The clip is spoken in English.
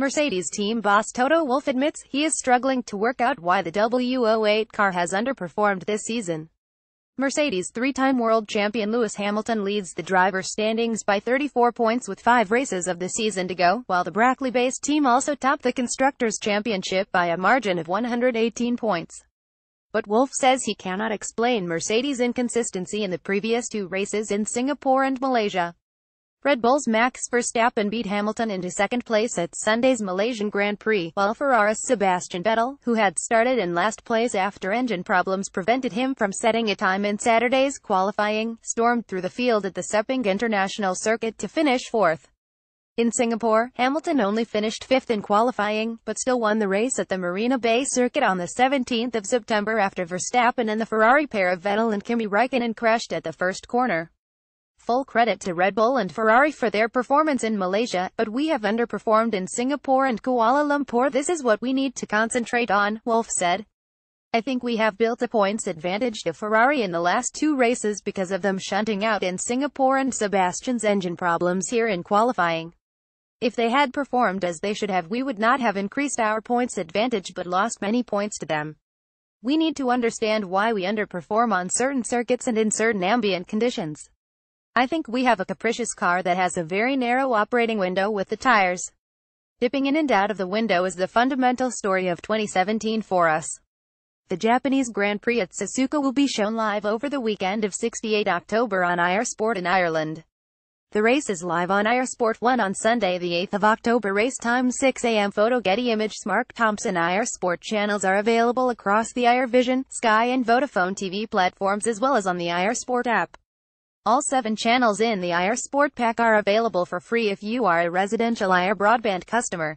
Mercedes team boss Toto Wolff admits he is struggling to work out why the W08 car has underperformed this season. Mercedes three-time world champion Lewis Hamilton leads the driver standings by 34 points with five races of the season to go, while the Brackley-based team also topped the Constructors' Championship by a margin of 118 points. But Wolf says he cannot explain Mercedes' inconsistency in the previous two races in Singapore and Malaysia. Red Bull's Max Verstappen beat Hamilton into second place at Sunday's Malaysian Grand Prix, while Ferrari's Sebastian Vettel, who had started in last place after engine problems prevented him from setting a time in Saturday's qualifying, stormed through the field at the Sepang International Circuit to finish fourth. In Singapore, Hamilton only finished fifth in qualifying, but still won the race at the Marina Bay Circuit on the 17th of September after Verstappen and the Ferrari pair of Vettel and Kimi Raikkonen crashed at the first corner full credit to Red Bull and Ferrari for their performance in Malaysia, but we have underperformed in Singapore and Kuala Lumpur. This is what we need to concentrate on, Wolf said. I think we have built a points advantage to Ferrari in the last two races because of them shunting out in Singapore and Sebastian's engine problems here in qualifying. If they had performed as they should have we would not have increased our points advantage but lost many points to them. We need to understand why we underperform on certain circuits and in certain ambient conditions. I think we have a capricious car that has a very narrow operating window with the tires. Dipping in and out of the window is the fundamental story of 2017 for us. The Japanese Grand Prix at Suzuka will be shown live over the weekend of 68 October on IR Sport in Ireland. The race is live on IR Sport 1 on Sunday the 8th of October race time 6 a.m. Photo Getty Image Mark Thompson IR Sport channels are available across the IR Vision, Sky and Vodafone TV platforms as well as on the IR Sport app. All seven channels in the IR Sport Pack are available for free if you are a residential IR broadband customer.